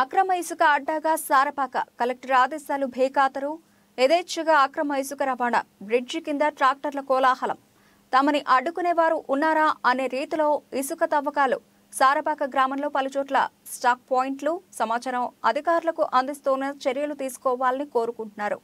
అక్రమ ఇసుక అడ్డాగా సారపాక కలెక్టర్ ఆదేశాలు భేకాతరు యథేచ్ఛగా అక్రమ ఇసుక రవాణా బ్రిడ్జి కింద ట్రాక్టర్ల కోలాహలం తమని అడ్డుకునేవారు ఉన్నారా అనే రీతిలో ఇసుక తవ్వకాలు సారపాక గ్రామంలో పలుచోట్ల స్టాక్ పాయింట్లు సమాచారం అధికారులకు అందిస్తున్న చర్యలు తీసుకోవాలని కోరుకుంటున్నారు